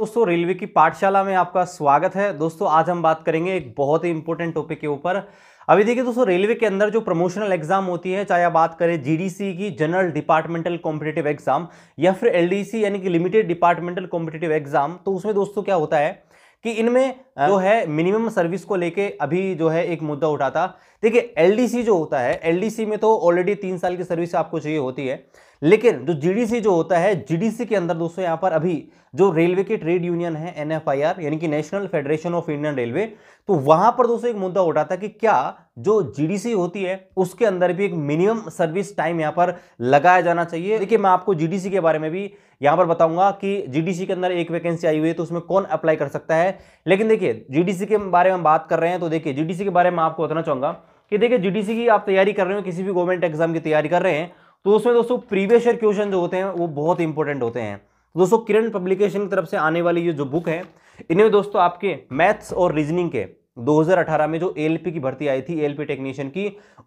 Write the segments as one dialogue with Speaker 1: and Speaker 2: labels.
Speaker 1: दोस्तों रेलवे की पाठशाला में आपका स्वागत है दोस्तों आज हम बात करेंगे एक बहुत ही इंपॉर्टेंट टॉपिक के ऊपर अभी देखिए दोस्तों रेलवे के अंदर जो प्रमोशनल एग्जाम होती है चाहे आप बात करें जीडीसी की जनरल डिपार्टमेंटल कॉम्पिटेटिव एग्जाम या फिर एलडीसी यानी कि लिमिटेड डिपार्टमेंटल कॉम्पिटेटिव एग्जाम तो उसमें दोस्तों क्या होता है कि इनमें हाँ। जो है मिनिमम सर्विस को लेके अभी जो है एक मुद्दा उठा था देखिए एलडीसी जो होता है एलडीसी में तो ऑलरेडी तीन साल की सर्विस आपको चाहिए होती है लेकिन जो जीडीसी जो होता है जीडीसी के अंदर दोस्तों यहाँ पर अभी जो रेलवे के ट्रेड यूनियन है एनएफआईआर यानी कि national federation of Indian railway तो वहां पर दोस्तों एक मुद्दा उठा था कि क्या जो जीडीसी होती है उसके अंदर भी एक मिनिमम सर्विस टाइम यहाँ पर लगाया जाना चाहिए देखिए मैं आपको जीडीसी के बारे में भी यहां पर बताऊंगा कि जीडीसी के अंदर एक वैकेंसी आई हुई है तो उसमें कौन अप्लाई कर सकता है लेकिन देखिए जीडीसी के बारे में बात कर रहे हैं तो देखिए जीडीसी के बारे में आपको बताना चाहूंगा कि देखिए जीडीसी की आप तैयारी कर रहे हो किसी भी गवर्नमेंट एग्जाम की तैयारी कर रहे हैं तो उसमें दोस्तों प्रीवियस ईयर क्वेश्चन जो होते हैं वो बहुत इंपॉर्टेंट होते हैं तो दोस्तों किरण पब्लिकेशन की तरफ से आने वाली ये जो बुक है इनमें दोस्तों आपके मैथ्स और रीजनिंग के 2018 में जो एलपी की भर्ती आई थी एलपी टेक्नीशियन की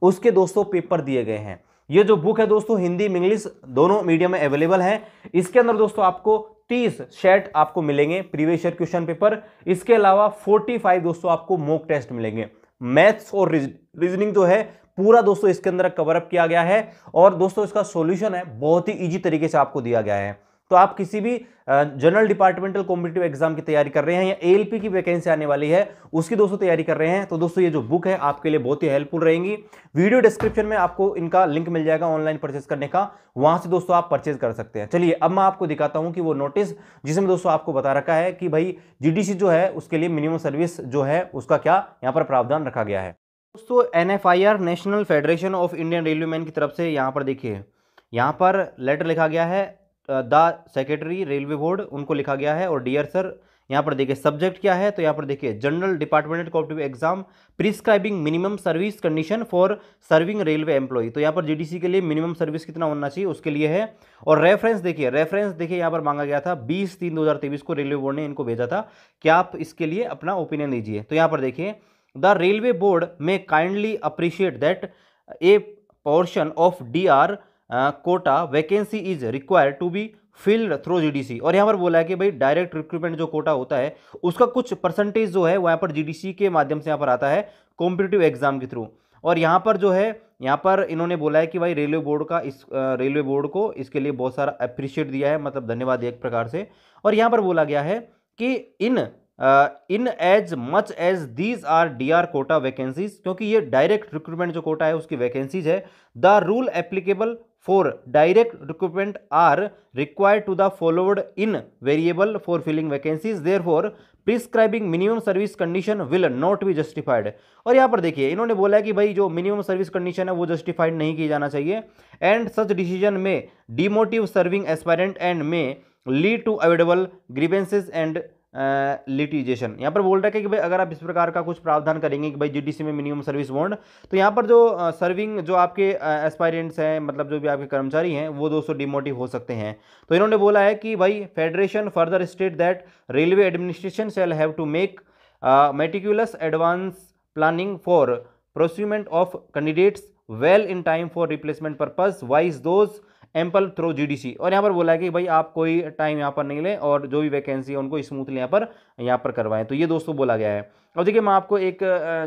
Speaker 1: उसके दोस्तों पेपर दिए गए हैं ये जो बुक है दोस्तों हिंदी इंग्लिश दोनों मीडियम में अवेलेबल है इसके अंदर दोस्तों आपको 30 शेट आपको मिलेंगे प्रीवियस ईयर क्वेश्चन पेपर इसके अलावा 45 दोस्तों आपको मोक टेस्ट मिलेंगे मैथ्स और रीजनिंग जो है पूरा दोस्तों इसके अंदर कवर अप किया गया है और दोस्तों इसका सोल्यूशन है बहुत ही ईजी तरीके से आपको दिया गया है तो आप किसी भी जनरल डिपार्टमेंटल कॉम्पिटेटिव एग्जाम की तैयारी कर रहे हैं या एएलपी की वैकेंसी आने वाली है उसकी दोस्तों तैयारी कर रहे हैं तो दोस्तों ये जो बुक है आपके लिए बहुत ही हेल्पफुल रहेंगी वीडियो डिस्क्रिप्शन में आपको इनका लिंक मिल जाएगा ऑनलाइन परचेज करने का वहां से दोस्तों आप परचेज कर सकते हैं चलिए अब मैं आपको दिखाता हूँ कि वो नोटिस जिसमें दोस्तों आपको बता रखा है कि भाई जीडीसी जो है उसके लिए मिनिमम सर्विस जो है उसका क्या यहाँ पर प्रावधान रखा गया है दोस्तों N national federation of Indian railway man की तरफ से यहाँ पर देखिए यहाँ पर लेटर लिखा गया है द सेक्रेटरी रेलवे बोर्ड उनको लिखा गया है और डियर सर यहाँ पर देखिए सब्जेक्ट क्या है तो यहाँ पर देखिए general departmental competitive exam prescribing minimum service condition for serving railway employee तो यहाँ पर जीडीसी के लिए मिनिमम सर्विस कितना होना चाहिए उसके लिए है और रेफरेंस देखिए रेफरेंस देखिए यहाँ पर मांगा गया था बीस तीन दो को रेलवे बोर्ड ने इनको भेजा था क्या आप इसके लिए अपना ओपिनियन दीजिए तो यहाँ पर देखिए the railway board may kindly appreciate that a portion of D quota vacancy is required to be filled through GDC और यहाँ पर बोला है कि भाई डायरेक्ट रिक्रूटमेंट जो कोटा होता है उसका कुछ परसेंटेज जो है वो यहाँ पर जीडीसी के माध्यम से यहाँ पर आता है कॉम्पिटेटिव एग्जाम के थ्रू और यहाँ पर जो है यहाँ पर इन्होंने बोला है कि भाई रेलवे बोर्ड का इस रेलवे बोर्ड को इसके लिए बहुत सारा अप्रिशिएट दिया है मतलब धन्यवाद एक प्रकार से और यहाँ पर बोला गया है कि in in as much as these are D R quota vacancies क्योंकि ये डायरेक्ट रिक्रूटमेंट जो कोटा है उसकी वैकेंसीज है the rule applicable for direct recruitment are required to the followed invariably for filling vacancies therefore prescribing minimum service condition will not be justified और यहाँ पर देखिए इन्होंने बोला है कि भाई जो मिनिमम सर्विस कंडीशन है वो जस्टिफाइड नहीं की जाना चाहिए and such decision may demotivate serving aspirant and may lead to avoidable grievances and litigation यहाँ पर बोल रहा है कि भाई अगर आप इस प्रकार का कुछ प्रावधान करेंगे कि भाई जीडीसी में मिनिमम सर्विस बॉन्ड तो यहाँ पर जो सर्विंग जो आपके एस्पायरेंट्स हैं मतलब जो भी आपके कर्मचारी हैं वो दोस्तों डिमोटिव हो सकते हैं तो इन्होंने बोला है कि भाई federation further state that railway administration shall have to make meticulous advance planning for procurement of candidates well in time for replacement purpose wise those ample through GDC और यहाँ पर बोला है कि भाई आप कोई टाइम यहाँ पर नहीं लें और जो भी वैकेंसी है उनको स्मूथली यहाँ पर यहाँ पर करवाएं तो ये दोस्तों बोला गया है अब देखिए मैं आपको एक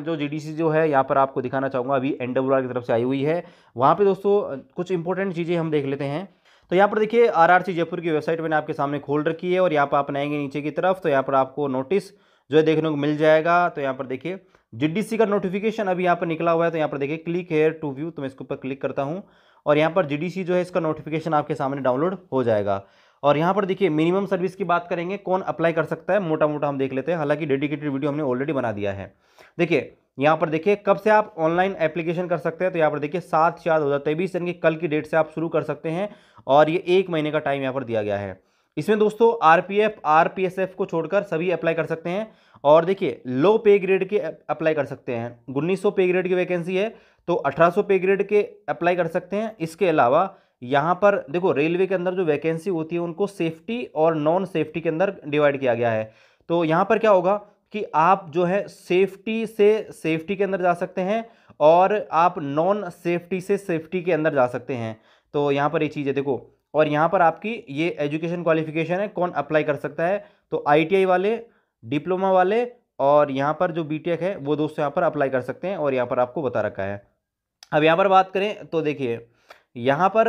Speaker 1: जो जीडीसी जो है यहाँ पर आपको दिखाना चाहूँगा अभी एन की तरफ से आई हुई है वहाँ पर दोस्तों कुछ इंपॉर्टेंट चीज़ें हम देख लेते हैं तो यहाँ पर देखिए आर जयपुर की वेबसाइट मैंने आपके सामने खोल रखी है और यहाँ पर आप नएंगे नीचे की तरफ तो यहाँ पर आपको नोटिस जो है देखने को मिल जाएगा तो यहाँ पर देखिए जीडीसी का नोटिफिकेशन अभी यहाँ पर निकला हुआ है तो यहाँ पर देखिए क्लिक हेयर टू व्यू तो मैं इसके ऊपर क्लिक करता हूँ और यहाँ पर जीडीसी जो है इसका नोटिफिकेशन आपके सामने डाउनलोड हो जाएगा और यहाँ पर देखिए मिनिमम सर्विस की बात करेंगे कौन अप्लाई कर सकता है मोटा मोटा हम देख लेते हैं हालांकि डेडिकेटेड वीडियो हमने ऑलरेडी बना दिया है देखिए यहाँ पर देखिए कब से आप ऑनलाइन एप्लीकेशन कर सकते हैं तो यहाँ पर देखिए सात चार दो हज़ार तेईस यानी कल की डेट से आप शुरू कर सकते हैं और ये एक महीने का टाइम यहाँ पर दिया गया है इसमें दोस्तों आरपीएफ आरपीएसएफ को छोड़कर सभी अप्लाई कर सकते हैं और देखिए लो पे ग्रेड के अप्लाई कर सकते हैं उन्नीस पे ग्रेड की वैकेंसी है तो 1800 पे ग्रेड के अप्लाई कर सकते हैं इसके अलावा यहाँ पर देखो रेलवे के अंदर जो वैकेंसी होती है उनको सेफ्टी और नॉन सेफ्टी के अंदर डिवाइड किया गया है तो यहाँ पर क्या होगा कि आप जो है सेफ्टी से सेफ्टी के अंदर जा सकते हैं और आप नॉन सेफ्टी से सेफ्टी के अंदर जा सकते हैं तो यहाँ पर ये चीज़ है देखो और यहाँ पर आपकी ये एजुकेशन क्वालिफिकेशन है कौन अप्लाई कर सकता है तो आई वाले डिप्लोमा वाले और यहाँ पर जो बीटेक है वो दोस्तों यहाँ पर अप्लाई कर सकते हैं और यहाँ पर आपको बता रखा है अब यहाँ पर बात करें तो देखिए यहाँ पर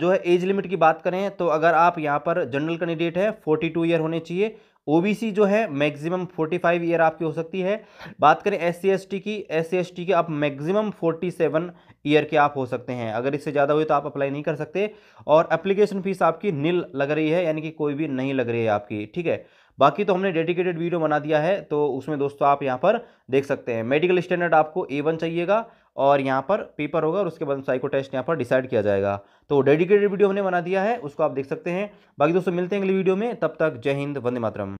Speaker 1: जो है एज लिमिट की बात करें तो अगर आप यहाँ पर जनरल कैंडिडेट है फोर्टी टू ईयर होने चाहिए ओबीसी जो है मैक्सिमम 45 ईयर आपकी हो सकती है बात करें एस सी की एस सी की आप मैक्सिमम 47 ईयर के आप हो सकते हैं अगर इससे ज़्यादा हुई तो आप अप्लाई नहीं कर सकते और एप्लीकेशन फीस आपकी नील लग रही है यानी कि कोई भी नहीं लग रही है आपकी ठीक है बाकी तो हमने डेडिकेटेड वीडियो बना दिया है तो उसमें दोस्तों आप यहाँ पर देख सकते हैं मेडिकल स्टैंडर्ड आपको ए वन चाहिएगा और यहाँ पर पेपर होगा और उसके बाद साइको टेस्ट यहाँ पर डिसाइड किया जाएगा तो डेडिकेटेड वीडियो हमने बना दिया है उसको आप देख सकते हैं बाकी दोस्तों मिलते हैं अगली वीडियो में तब तक जय हिंद वंदे मातरम